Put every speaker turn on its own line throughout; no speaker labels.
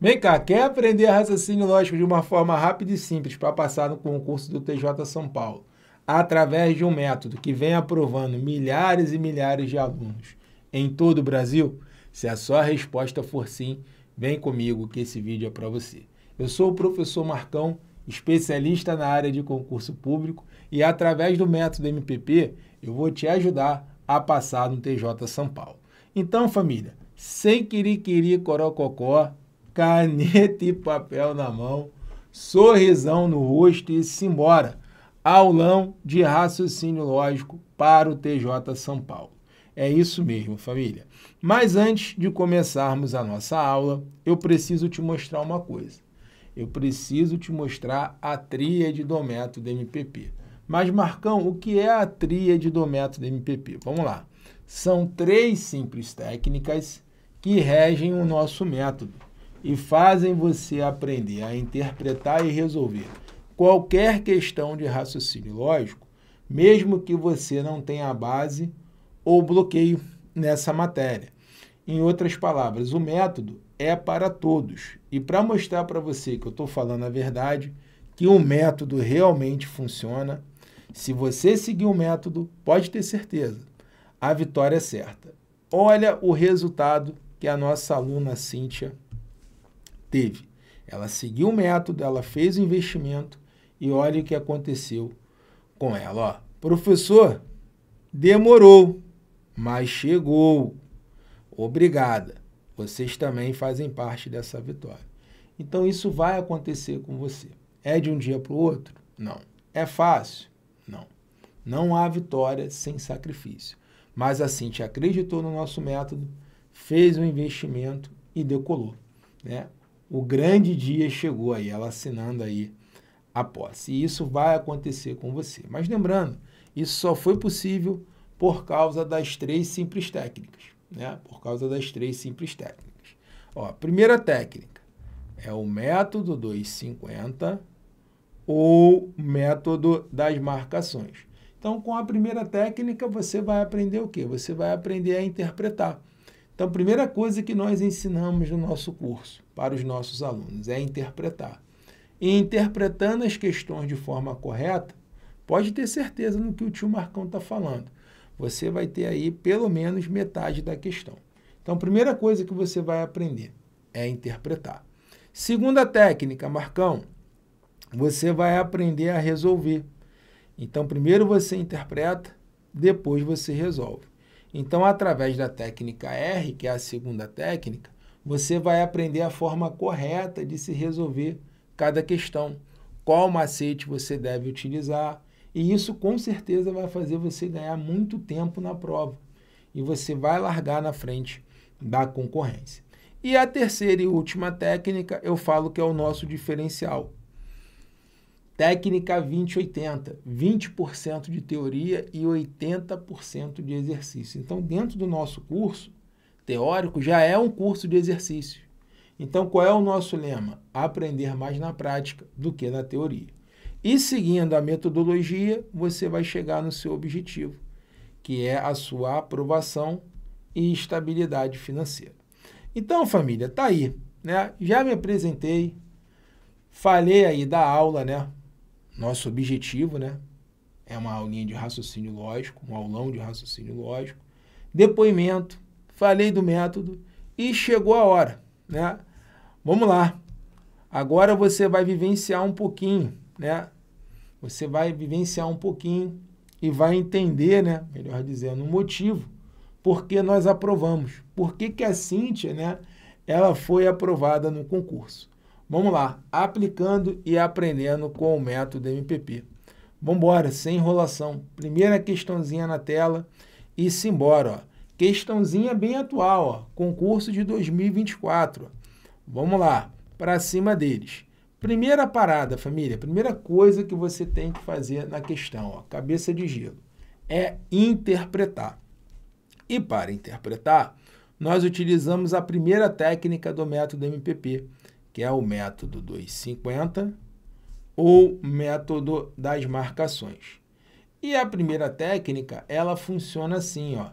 Vem cá, quer aprender raciocínio lógico de uma forma rápida e simples para passar no concurso do TJ São Paulo, através de um método que vem aprovando milhares e milhares de alunos em todo o Brasil? Se a sua resposta for sim, vem comigo que esse vídeo é para você. Eu sou o professor Marcão, especialista na área de concurso público, e através do método MPP eu vou te ajudar a passar no TJ São Paulo. Então, família, sem querer, querer, corococó, caneta e papel na mão, sorrisão no rosto e simbora. Aulão de raciocínio lógico para o TJ São Paulo. É isso mesmo, família. Mas antes de começarmos a nossa aula, eu preciso te mostrar uma coisa. Eu preciso te mostrar a tríade do método do MPP. Mas, Marcão, o que é a tríade do método do MPP? Vamos lá. São três simples técnicas que regem o nosso método e fazem você aprender a interpretar e resolver qualquer questão de raciocínio lógico, mesmo que você não tenha base ou bloqueio nessa matéria. Em outras palavras, o método é para todos. E para mostrar para você que eu estou falando a verdade, que o método realmente funciona, se você seguir o método, pode ter certeza, a vitória é certa. Olha o resultado que a nossa aluna Cíntia teve. Ela seguiu o método, ela fez o investimento e olha o que aconteceu com ela. Ó, professor, demorou, mas chegou. Obrigada. Vocês também fazem parte dessa vitória. Então isso vai acontecer com você. É de um dia para o outro? Não. É fácil? Não. Não há vitória sem sacrifício. Mas a assim, Cintia acreditou no nosso método, fez o um investimento e decolou. Né? o grande dia chegou aí, ela assinando aí a posse. E isso vai acontecer com você. Mas lembrando, isso só foi possível por causa das três simples técnicas, né? Por causa das três simples técnicas. Ó, a primeira técnica é o método 250 ou método das marcações. Então, com a primeira técnica, você vai aprender o quê? Você vai aprender a interpretar. Então, a primeira coisa que nós ensinamos no nosso curso para os nossos alunos é interpretar. E interpretando as questões de forma correta, pode ter certeza no que o tio Marcão está falando. Você vai ter aí pelo menos metade da questão. Então, a primeira coisa que você vai aprender é interpretar. Segunda técnica, Marcão, você vai aprender a resolver. Então, primeiro você interpreta, depois você resolve. Então, através da técnica R, que é a segunda técnica, você vai aprender a forma correta de se resolver cada questão, qual macete você deve utilizar, e isso com certeza vai fazer você ganhar muito tempo na prova e você vai largar na frente da concorrência. E a terceira e última técnica, eu falo que é o nosso diferencial, Técnica 2080, 20% de teoria e 80% de exercício. Então, dentro do nosso curso teórico, já é um curso de exercício. Então, qual é o nosso lema? Aprender mais na prática do que na teoria. E seguindo a metodologia, você vai chegar no seu objetivo, que é a sua aprovação e estabilidade financeira. Então, família, tá aí, né? Já me apresentei, falei aí da aula, né? Nosso objetivo, né? É uma aulinha de raciocínio lógico, um aulão de raciocínio lógico. Depoimento, falei do método e chegou a hora, né? Vamos lá. Agora você vai vivenciar um pouquinho, né? Você vai vivenciar um pouquinho e vai entender, né? Melhor dizendo, o motivo porque nós aprovamos. Por que, que a Cíntia, né? Ela foi aprovada no concurso. Vamos lá, aplicando e aprendendo com o método MPP. Vamos embora, sem enrolação. Primeira questãozinha na tela e simbora. Ó. Questãozinha bem atual, ó. concurso de 2024. Vamos lá, para cima deles. Primeira parada, família, primeira coisa que você tem que fazer na questão, ó, cabeça de gelo, é interpretar. E para interpretar, nós utilizamos a primeira técnica do método MPP, que é o método 250 ou método das marcações. E a primeira técnica, ela funciona assim, ó.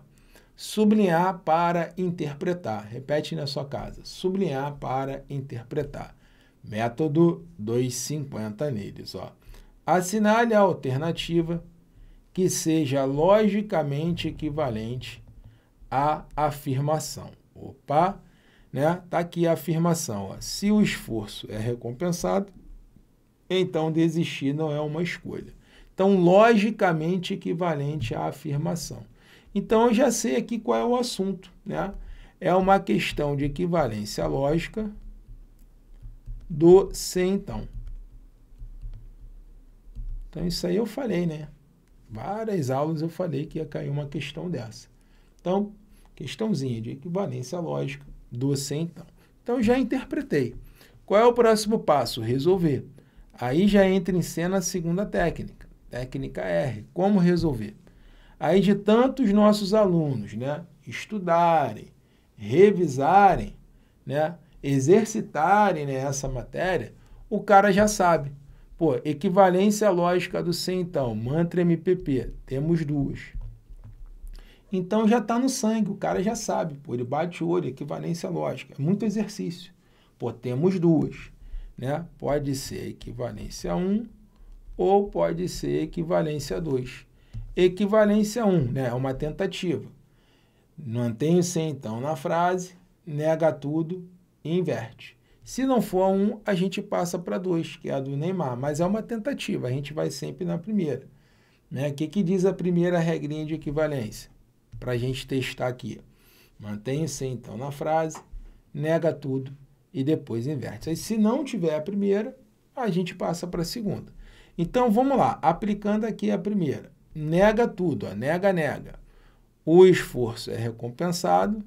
Sublinhar para interpretar. Repete na sua casa. Sublinhar para interpretar. Método 250 neles, ó. Assinale a alternativa que seja logicamente equivalente à afirmação. Opa! né? Tá aqui a afirmação, ó. se o esforço é recompensado, então desistir não é uma escolha. Então, logicamente equivalente à afirmação. Então, eu já sei aqui qual é o assunto, né? É uma questão de equivalência lógica do se então. Então, isso aí eu falei, né? Várias aulas eu falei que ia cair uma questão dessa. Então, questãozinha de equivalência lógica Duas sem então. Então já interpretei. Qual é o próximo passo? Resolver. Aí já entra em cena a segunda técnica, técnica R, como resolver. Aí de tantos nossos alunos, né, estudarem, revisarem, né, exercitarem né, essa matéria, o cara já sabe. Pô, equivalência lógica do sem então, mantra MPP, temos duas. Então já está no sangue, o cara já sabe, pô, ele bate o olho, equivalência lógica. É muito exercício. Pô, temos duas, né? Pode ser equivalência 1 ou pode ser equivalência 2. Equivalência 1, né? É uma tentativa. Mantenho o C então na frase, nega tudo e inverte. Se não for a 1, a gente passa para 2, que é a do Neymar, mas é uma tentativa, a gente vai sempre na primeira. Né? O que, que diz a primeira regrinha de equivalência? para a gente testar aqui. Mantenha-se então na frase, nega tudo e depois inverte. Aí, se não tiver a primeira, a gente passa para a segunda. Então vamos lá, aplicando aqui a primeira. Nega tudo, ó, nega, nega. O esforço é recompensado,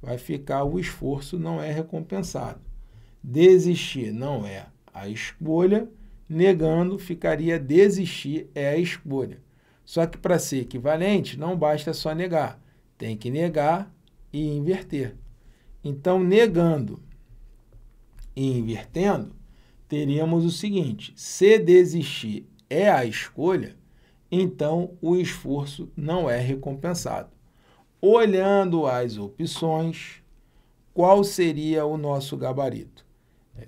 vai ficar o esforço não é recompensado. Desistir não é a escolha, negando ficaria desistir é a escolha. Só que para ser equivalente, não basta só negar. Tem que negar e inverter. Então, negando e invertendo, teríamos o seguinte: se desistir é a escolha, então o esforço não é recompensado. Olhando as opções, qual seria o nosso gabarito?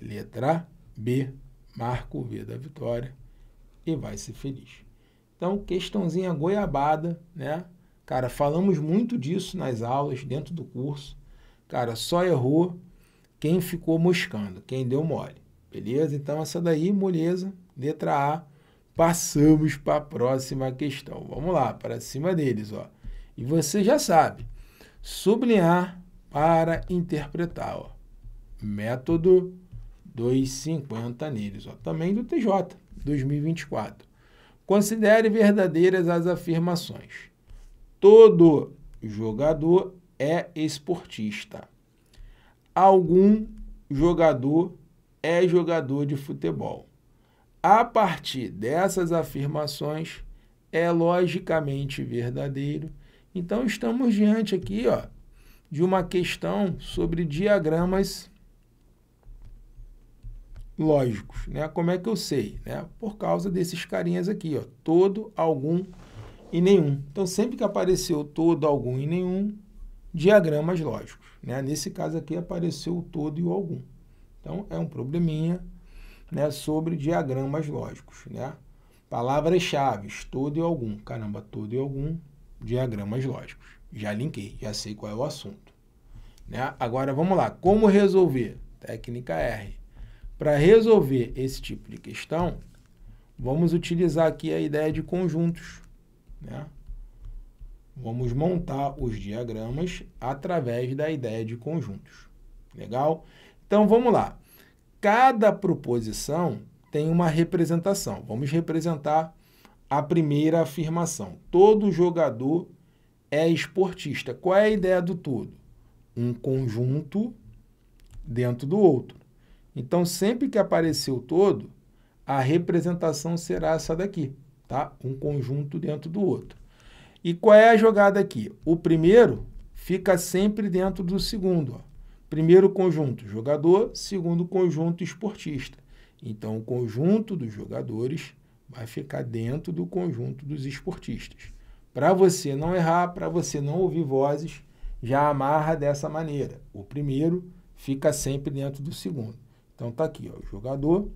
Letra B, marca o V da vitória e vai ser feliz. Então, questãozinha goiabada, né? Cara, falamos muito disso nas aulas, dentro do curso. Cara, só errou quem ficou moscando, quem deu mole. Beleza? Então, essa daí, moleza, letra A. Passamos para a próxima questão. Vamos lá, para cima deles, ó. E você já sabe, sublinhar para interpretar, ó. Método 250 neles, ó. Também do TJ 2024. Considere verdadeiras as afirmações. Todo jogador é esportista. Algum jogador é jogador de futebol. A partir dessas afirmações, é logicamente verdadeiro. Então, estamos diante aqui ó, de uma questão sobre diagramas lógicos, né? Como é que eu sei? Né? Por causa desses carinhas aqui, ó, todo, algum e nenhum. Então, sempre que apareceu todo, algum e nenhum, diagramas lógicos. Né? Nesse caso aqui, apareceu o todo e o algum. Então, é um probleminha né, sobre diagramas lógicos. Né? Palavras-chave, todo e algum. Caramba, todo e algum, diagramas lógicos. Já linkei, já sei qual é o assunto. Né? Agora, vamos lá. Como resolver? Técnica R. Para resolver esse tipo de questão, vamos utilizar aqui a ideia de conjuntos. Né? Vamos montar os diagramas através da ideia de conjuntos. Legal? Então, vamos lá. Cada proposição tem uma representação. Vamos representar a primeira afirmação. Todo jogador é esportista. Qual é a ideia do todo? Um conjunto dentro do outro. Então, sempre que aparecer o todo, a representação será essa daqui, tá? Um conjunto dentro do outro. E qual é a jogada aqui? O primeiro fica sempre dentro do segundo. Ó. Primeiro conjunto, jogador. Segundo conjunto, esportista. Então, o conjunto dos jogadores vai ficar dentro do conjunto dos esportistas. Para você não errar, para você não ouvir vozes, já amarra dessa maneira. O primeiro fica sempre dentro do segundo. Então tá aqui, ó, o jogador, o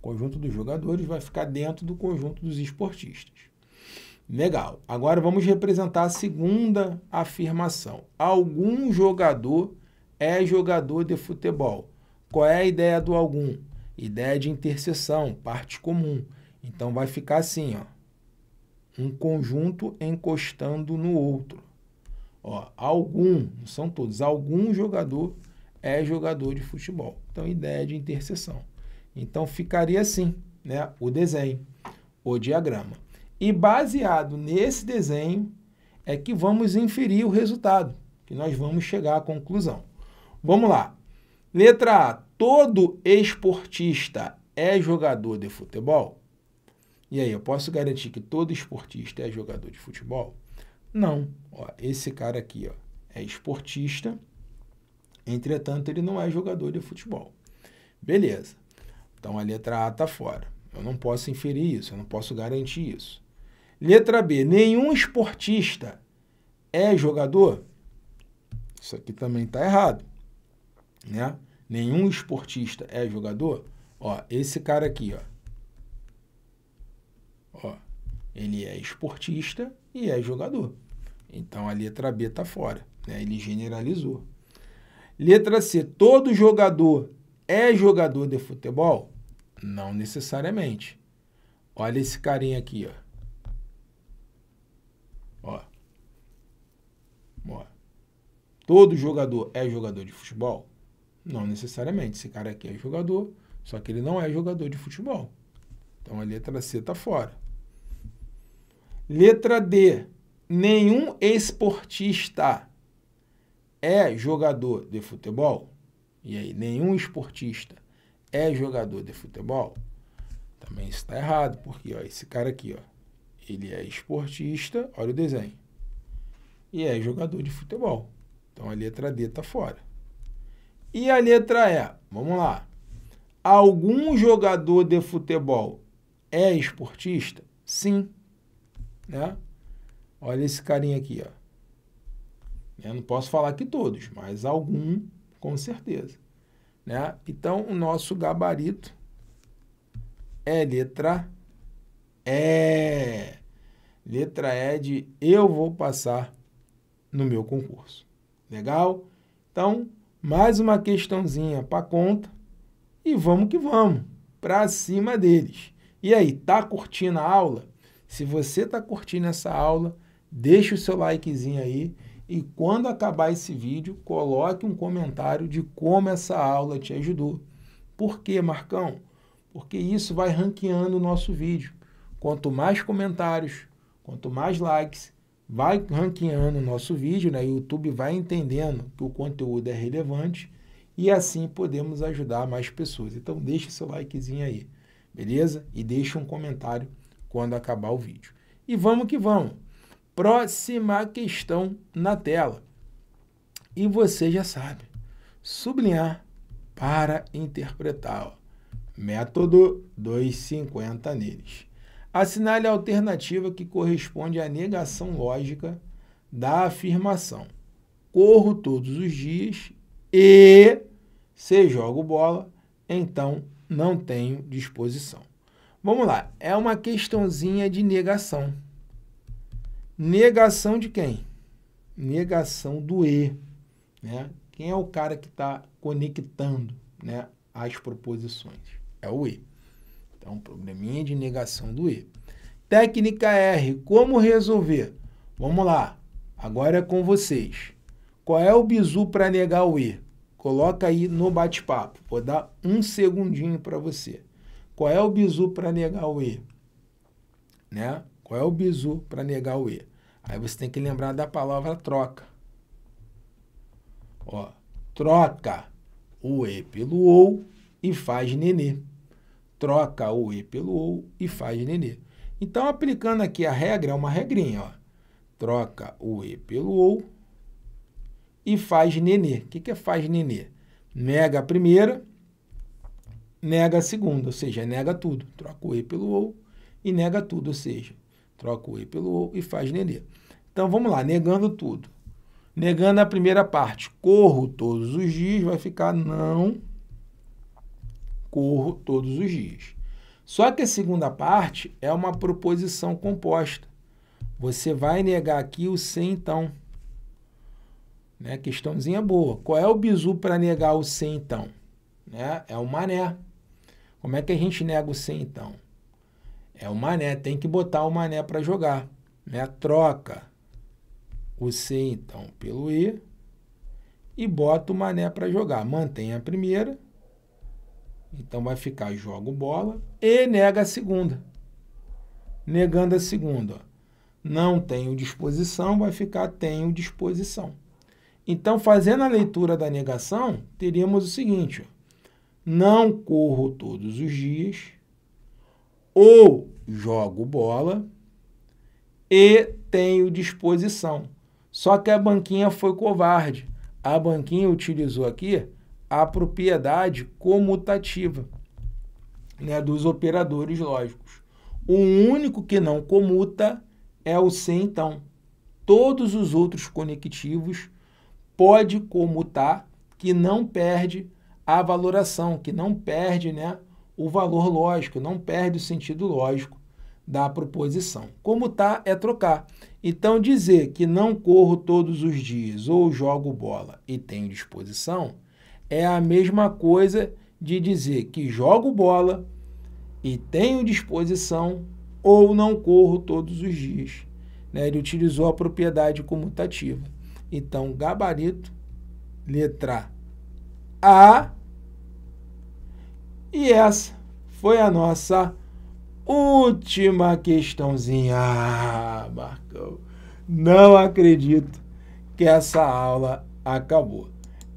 conjunto dos jogadores vai ficar dentro do conjunto dos esportistas. Legal. Agora vamos representar a segunda afirmação. Algum jogador é jogador de futebol. Qual é a ideia do algum? Ideia de interseção, parte comum. Então vai ficar assim, ó. Um conjunto encostando no outro. Ó, algum, não são todos, algum jogador é jogador de futebol. Então, ideia de interseção. Então, ficaria assim, né? O desenho, o diagrama. E baseado nesse desenho é que vamos inferir o resultado, que nós vamos chegar à conclusão. Vamos lá. Letra A. Todo esportista é jogador de futebol? E aí, eu posso garantir que todo esportista é jogador de futebol? Não. Ó, esse cara aqui ó, é esportista Entretanto, ele não é jogador de futebol. Beleza. Então a letra A está fora. Eu não posso inferir isso, eu não posso garantir isso. Letra B. Nenhum esportista é jogador? Isso aqui também está errado. Né? Nenhum esportista é jogador? Ó, esse cara aqui, ó. Ó, ele é esportista e é jogador. Então a letra B está fora. Né? Ele generalizou. Letra C. Todo jogador é jogador de futebol? Não necessariamente. Olha esse carinha aqui, ó. Ó. ó. Todo jogador é jogador de futebol? Não necessariamente. Esse cara aqui é jogador, só que ele não é jogador de futebol. Então a letra C está fora. Letra D. Nenhum esportista é jogador de futebol, e aí nenhum esportista é jogador de futebol, também está errado, porque ó, esse cara aqui, ó, ele é esportista, olha o desenho, e é jogador de futebol. Então a letra D está fora. E a letra E, vamos lá. Algum jogador de futebol é esportista? Sim. Né? Olha esse carinha aqui, ó. Eu né? não posso falar que todos, mas algum, com certeza. Né? Então, o nosso gabarito é letra E. Letra E de eu vou passar no meu concurso. Legal? Então, mais uma questãozinha para conta e vamos que vamos, para cima deles. E aí, tá curtindo a aula? Se você tá curtindo essa aula, deixa o seu likezinho aí. E quando acabar esse vídeo, coloque um comentário de como essa aula te ajudou. Por quê, Marcão? Porque isso vai ranqueando o nosso vídeo. Quanto mais comentários, quanto mais likes, vai ranqueando o nosso vídeo, né? O YouTube vai entendendo que o conteúdo é relevante e assim podemos ajudar mais pessoas. Então deixa seu likezinho aí, beleza? E deixa um comentário quando acabar o vídeo. E vamos que vamos! próxima questão na tela. E você já sabe, sublinhar para interpretar la Método 250 neles. Assinale a alternativa que corresponde à negação lógica da afirmação. Corro todos os dias e se jogo bola, então não tenho disposição. Vamos lá, é uma questãozinha de negação. Negação de quem? Negação do E. Né? Quem é o cara que está conectando né, as proposições? É o E. Então, um probleminha de negação do E. Técnica R, como resolver? Vamos lá, agora é com vocês. Qual é o bizu para negar o E? Coloca aí no bate-papo. Vou dar um segundinho para você. Qual é o bizu para negar o E? Né? Qual é o bizu para negar o E? Aí você tem que lembrar da palavra troca. Ó, troca o E pelo OU e faz nenê. Troca o E pelo OU e faz nenê. Então, aplicando aqui a regra, é uma regrinha, ó. Troca o E pelo OU e faz nenê. O que, que é faz nenê? Nega a primeira, nega a segunda, ou seja, nega tudo. Troca o E pelo OU e nega tudo, ou seja, Troca o E pelo O e faz nenê. Então vamos lá, negando tudo. Negando a primeira parte, corro todos os dias, vai ficar não corro todos os dias. Só que a segunda parte é uma proposição composta. Você vai negar aqui o sem então. Né? Questãozinha boa. Qual é o bizu para negar o sem então? Né? É o mané. Como é que a gente nega o sem então? É o Mané, tem que botar o Mané para jogar. Né? Troca o C, então, pelo E e bota o Mané para jogar. Mantém a primeira. Então vai ficar jogo bola e nega a segunda. Negando a segunda. Ó. Não tenho disposição, vai ficar tenho disposição. Então, fazendo a leitura da negação, teríamos o seguinte: ó. não corro todos os dias ou jogo bola e tenho disposição. Só que a banquinha foi covarde. A banquinha utilizou aqui a propriedade comutativa né, dos operadores lógicos. O único que não comuta é o se então. Todos os outros conectivos pode comutar que não perde a valoração, que não perde né, o valor lógico, não perde o sentido lógico da proposição. Como tá é trocar. Então dizer que não corro todos os dias ou jogo bola e tenho disposição é a mesma coisa de dizer que jogo bola e tenho disposição ou não corro todos os dias. Né? Ele utilizou a propriedade comutativa. Então, gabarito, letra A e essa foi a nossa última questãozinha. Ah, Marcão, não acredito que essa aula acabou.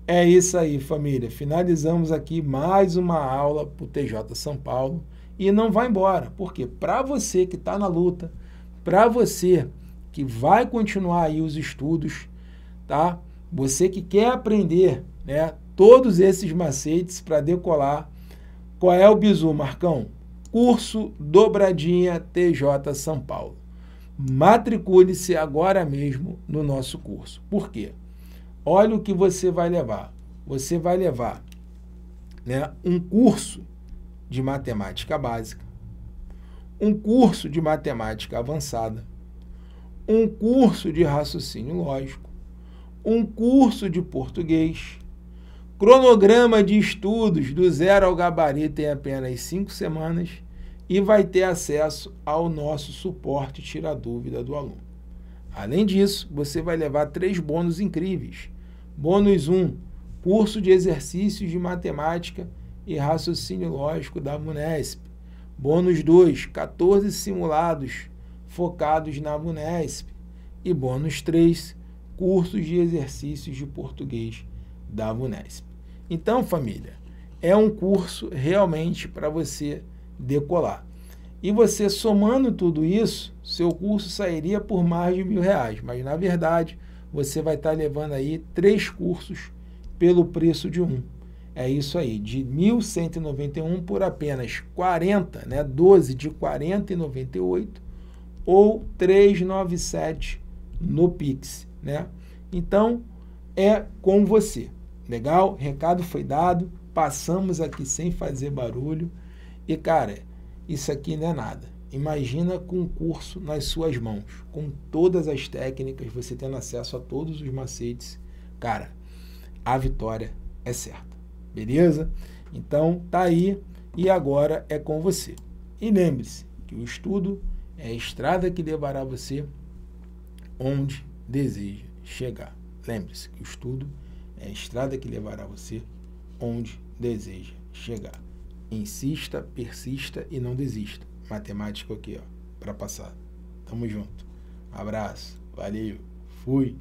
É isso aí, família. Finalizamos aqui mais uma aula para o TJ São Paulo. E não vai embora, porque para você que está na luta, para você que vai continuar aí os estudos, tá? Você que quer aprender, né? Todos esses macetes para decolar qual é o bizu, Marcão? Curso Dobradinha TJ São Paulo. Matricule-se agora mesmo no nosso curso. Por quê? Olha o que você vai levar. Você vai levar né, um curso de matemática básica, um curso de matemática avançada, um curso de raciocínio lógico, um curso de português, Cronograma de estudos do zero ao gabarito em apenas cinco semanas e vai ter acesso ao nosso suporte Tira Dúvida do Aluno. Além disso, você vai levar três bônus incríveis. Bônus 1, um, curso de exercícios de matemática e raciocínio lógico da Munesp. Bônus 2, 14 simulados focados na Munesp. E bônus 3, cursos de exercícios de português da Munesp. Então, família, é um curso realmente para você decolar. E você somando tudo isso, seu curso sairia por mais de mil reais. Mas na verdade, você vai estar tá levando aí três cursos pelo preço de um. É isso aí, de 1.191 por apenas 40, né? 12 de 40,98 ou 397 no Pix, né? Então, é com você. Legal? Recado foi dado. Passamos aqui sem fazer barulho. E, cara, isso aqui não é nada. Imagina com o curso nas suas mãos, com todas as técnicas, você tendo acesso a todos os macetes. Cara, a vitória é certa. Beleza? Então, tá aí e agora é com você. E lembre-se que o estudo é a estrada que levará você onde deseja chegar. Lembre-se que o estudo é a estrada que levará você onde deseja chegar. Insista, persista e não desista. Matemático é aqui, ó, para passar. Tamo junto. Abraço. Valeu. Fui.